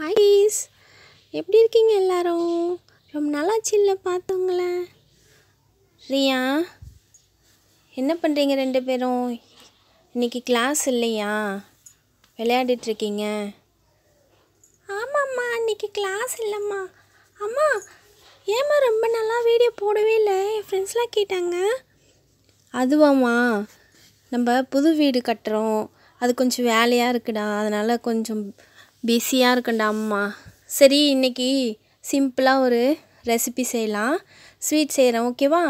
ஹாய்ஸ் எப்படி இருக்கீங்க எல்லாரும் ரொம்ப நல்லாச்சு இல்லை பார்த்தவங்கள ரியா என்ன பண்ணுறீங்க ரெண்டு பேரும் இன்றைக்கி கிளாஸ் இல்லையா விளையாடிட்டுருக்கீங்க ஆமாம்மா இன்றைக்கி கிளாஸ் இல்லைம்மா அம்மா ஏம்மா ரொம்ப நல்லா வீடியோ போடவே இல்லை என் ஃப்ரெண்ட்ஸ்லாம் கேட்டாங்க அதுவாம்மா நம்ம புது வீடு கட்டுறோம் அது கொஞ்சம் வேலையாக இருக்குடா அதனால் கொஞ்சம் பிஸியாக இருக்கண்டா அம்மா சரி இன்றைக்கி சிம்பிளாக ஒரு ரெசிபி செய்யலாம் ஸ்வீட் செய்கிறேன் ஓகேவா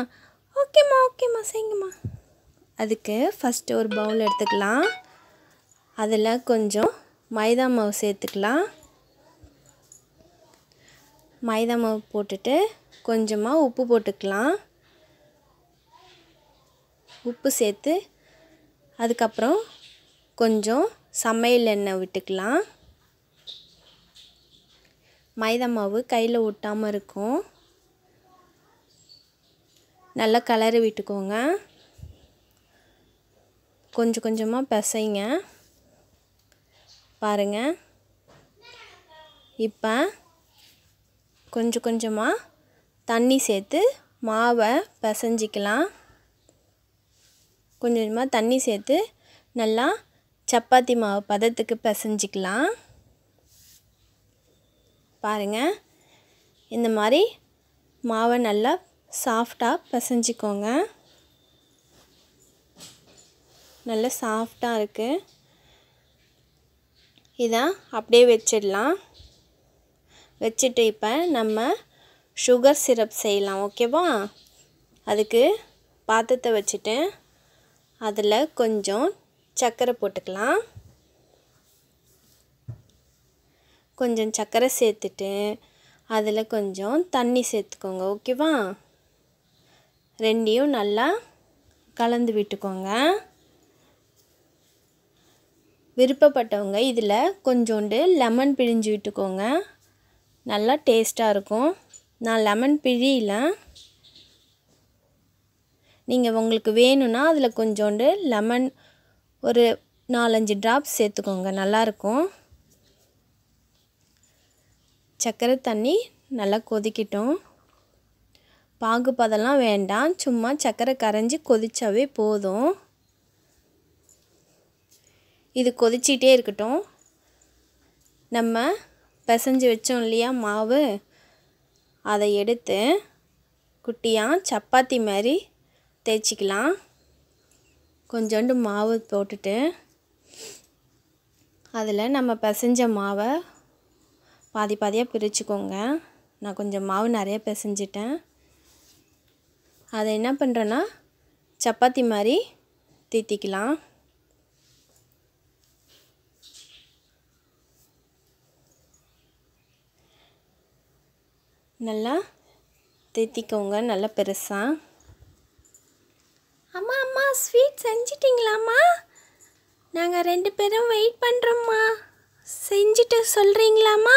ஓகேம்மா ஓகேம்மா செய்யுங்கம்மா அதுக்கு ஃபஸ்ட்டு ஒரு பவுல் எடுத்துக்கலாம் அதில் கொஞ்சம் மைதா மாவு சேர்த்துக்கலாம் மைதா மாவு போட்டுட்டு கொஞ்சமாக உப்பு போட்டுக்கலாம் உப்பு சேர்த்து அதுக்கப்புறம் கொஞ்சம் சமையல் எண்ணெய் விட்டுக்கலாம் மைதா மாவு கையில் ஒட்டாமல் இருக்கும் நல்லா கலரி விட்டுக்கோங்க கொஞ்சம் கொஞ்சமாக பிசைங்க பாருங்கள் இப்போ கொஞ்சம் கொஞ்சமாக தண்ணி சேர்த்து மாவை பிசைஞ்சிக்கலாம் கொஞ்சம் கொஞ்சமாக தண்ணி சேர்த்து நல்லா சப்பாத்தி மாவு பதத்துக்கு பிசைஞ்சிக்கலாம் பாருங்கள் இந்த மாதிரி மாவை நல்லா சாஃப்டாக பிசைஞ்சிக்கோங்க நல்ல சாஃப்டாக இருக்குது இதை அப்படியே வச்சிடலாம் வச்சுட்டு இப்போ நம்ம சுகர் சிரப் செய்யலாம் ஓகேவா அதுக்கு பாத்திரத்தை வச்சுட்டு அதில் கொஞ்சம் சர்க்கரை போட்டுக்கலாம் கொஞ்சம் சர்க்கரை சேர்த்துட்டு அதில் கொஞ்சம் தண்ணி சேர்த்துக்கோங்க ஓகேவா ரெண்டையும் நல்லா கலந்து விட்டுக்கோங்க விருப்பப்பட்டவங்க இதில் கொஞ்சோண்டு லெமன் பிழிஞ்சு விட்டுக்கோங்க நல்லா டேஸ்ட்டாக இருக்கும் நான் லெமன் பிழியில நீங்கள் உங்களுக்கு வேணும்னா அதில் கொஞ்சோண்டு லெமன் ஒரு நாலஞ்சு ட்ராப்ஸ் சேர்த்துக்கோங்க நல்லாயிருக்கும் சக்கரை தண்ணி நல்லா கொதிக்கட்டும் பாகு பதெல்லாம் வேண்டாம் சும்மா சக்கரை கரைஞ்சி கொதிச்சாவே போதும் இது கொதிச்சிட்டே இருக்கட்டும் நம்ம பிசைஞ்சு வச்சோம் இல்லையா மாவு அதை எடுத்து குட்டியாக சப்பாத்தி மாதிரி தேய்ச்சிக்கலாம் கொஞ்சோண்டு மாவு போட்டுட்டு அதில் நம்ம பிசைஞ்ச மாவை பாதி பாதியாக பிரிச்சுக்கோங்க நான் கொஞ்சம் மாவு நிறைய பிசைஞ்சிட்டேன் அதை என்ன பண்ணுறேன்னா சப்பாத்தி மாதிரி தீத்திக்கலாம் நல்லா தேத்திக்கோங்க நல்லா பெருசாக அம்மா அம்மா ஸ்வீட் செஞ்சிட்டிங்களாம்மா நாங்கள் ரெண்டு பேரும் வெயிட் பண்ணுறோம்மா செஞ்சுட்டு சொல்கிறீங்களாம்மா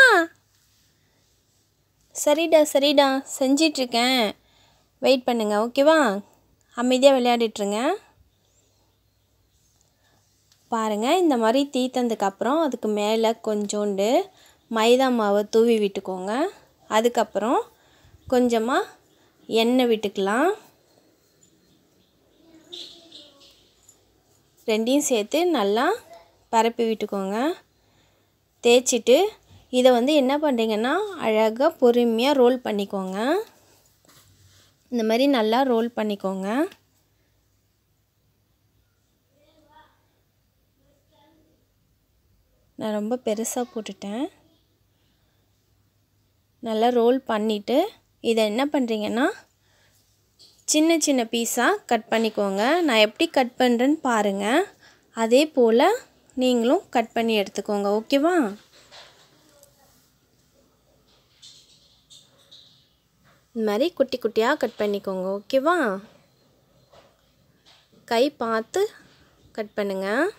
சரிடா சரிடா செஞ்சிட்ருக்கேன் வெயிட் பண்ணுங்கள் ஓகேவா அமைதியாக விளையாடிட்டுருங்க பாருங்கள் இந்த மாதிரி தீத்ததுக்கப்புறம் அதுக்கு மேலே கொஞ்சோண்டு மைதா மாவை தூவி விட்டுக்கோங்க அதுக்கப்புறம் கொஞ்சமாக எண்ணெய் விட்டுக்கலாம் ரெண்டையும் சேர்த்து நல்லா பரப்பி விட்டுக்கோங்க தேய்ச்சிட்டு இதை வந்து என்ன பண்ணுறீங்கன்னா அழகாக பொறுமையாக ரோல் பண்ணிக்கோங்க இந்த மாதிரி நல்லா ரோல் பண்ணிக்கோங்க நான் ரொம்ப பெருசாக போட்டுட்டேன் நல்லா ரோல் பண்ணிவிட்டு இதை என்ன பண்ணுறீங்கன்னா சின்ன சின்ன பீஸாக கட் பண்ணிக்கோங்க நான் எப்படி கட் பண்ணுறேன்னு பாருங்கள் அதே போல் நீங்களும் கட் பண்ணி எடுத்துக்கோங்க ஓகேவா இந்த மாதிரி குட்டி குட்டியாக கட் பண்ணிக்கோங்க ஓகேவா கை பார்த்து கட் பண்ணுங்கள்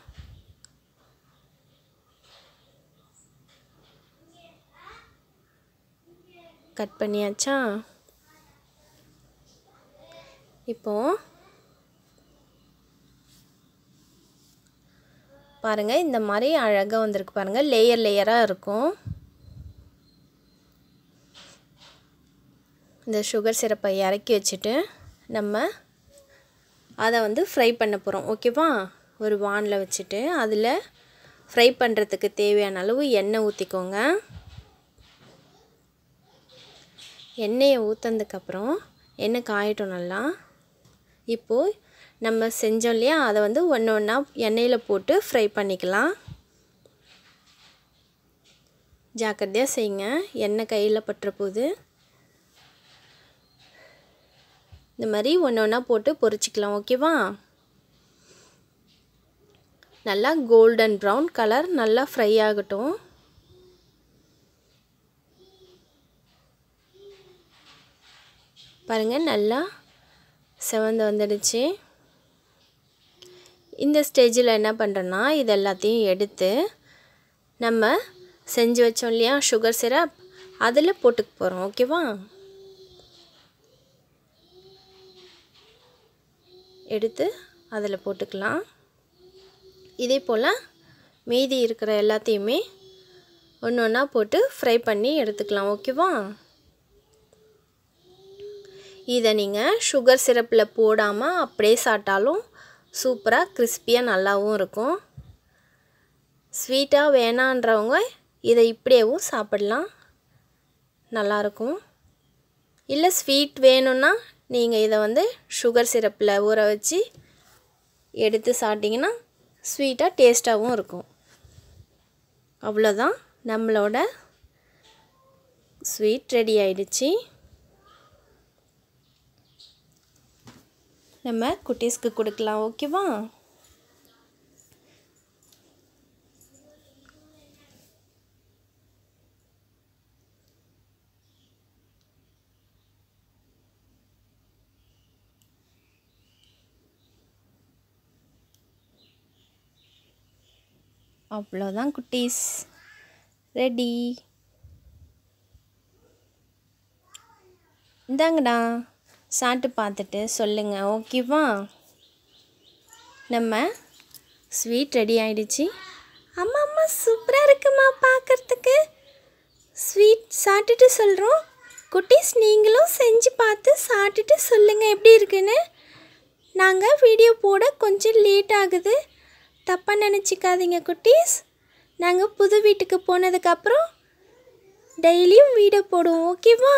கட் பண்ணியாச்சா இப்போது பாருங்கள் இந்த மாதிரி அழகாக வந்திருக்கு பாருங்கள் லேயர் லேயராக இருக்கும் இந்த சுகர் சிரப்பை இறக்கி வச்சுட்டு நம்ம அதை வந்து ஃப்ரை பண்ண போகிறோம் ஓகேவா ஒரு வானில் வச்சுட்டு அதில் ஃப்ரை பண்ணுறதுக்கு தேவையான அளவு எண்ணெய் ஊற்றிக்கோங்க எண்ணெயை ஊற்றதுக்கப்புறம் எண்ணெய் காயட்டும் நல்லா இப்போது நம்ம செஞ்சோம் இல்லையா அதை வந்து ஒன்று ஒன்றா எண்ணெயில் போட்டு ஃப்ரை பண்ணிக்கலாம் ஜாக்கிரதையாக செய்யுங்க எண்ணெய் கையில் பட்டுற போது இந்த மாதிரி ஒன்று ஒன்றா போட்டு பொறிச்சிக்கலாம் ஓகேவா நல்லா கோல்டன் ப்ரௌன் கலர் நல்லா ஃப்ரை ஆகட்டும் பாருங்கள் நல்லா செவந்து வந்துடுச்சு இந்த ஸ்டேஜில் என்ன பண்ணுறேன்னா இது எல்லாத்தையும் எடுத்து நம்ம செஞ்சு வச்சோம் இல்லையா சுகர் சிரப் அதில் போட்டுக்கு போகிறோம் ஓகேவா எடுத்து அதில் போட்டுக்கலாம் இதே போல் மீதி இருக்கிற எல்லாத்தையுமே ஒன்று ஒன்றா போட்டு ஃப்ரை பண்ணி எடுத்துக்கலாம் ஓகேவா இதை நீங்கள் சுகர் சிரப்பில் போடாமல் அப்படியே சாப்பிட்டாலும் சூப்பராக கிறிஸ்பியாக நல்லாவும் இருக்கும் ஸ்வீட்டாக வேணான்றவங்க இதை இப்படியேவும் சாப்பிடலாம் நல்லாயிருக்கும் இல்லை ஸ்வீட் வேணும்னா நீங்கள் இதை வந்து சுகர் சிரப்பில் ஊற வச்சு எடுத்து சாப்பிட்டிங்கன்னா ஸ்வீட்டாக டேஸ்ட்டாகவும் இருக்கும் அவ்வளோதான் நம்மளோட ஸ்வீட் ரெடி ஆயிடுச்சு நம்ம குட்டீஸ்க்கு கொடுக்கலாம் ஓகேவா அவ்வளோதான் குட்டீஸ் ரெடி இந்தாங்கண்ணா சாப்பிட்டு பார்த்துட்டு சொல்லுங்கள் ஓகேவா நம்ம ஸ்வீட் ரெடி ஆகிடுச்சி அம்மா அம்மா சூப்பராக இருக்குமா பார்க்குறதுக்கு ஸ்வீட் சாப்பிட்டுட்டு சொல்கிறோம் குட்டீஸ் நீங்களும் செஞ்சு பார்த்து சாப்பிட்டுட்டு சொல்லுங்கள் எப்படி இருக்குன்னு நாங்கள் வீடியோ போட கொஞ்சம் லேட் ஆகுது தப்பாக நினச்சிக்காதீங்க குட்டீஸ் நாங்கள் புது வீட்டுக்கு போனதுக்கப்புறம் டெய்லியும் வீடியோ போடுவோம் ஓகேவா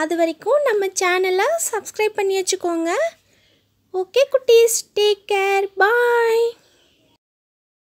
அது வரைக்கும் நம்ம சேனலை சப்ஸ்கிரைப் பண்ணி வச்சுக்கோங்க ஓகே குட்டீஸ் டேக் கேர் பாய்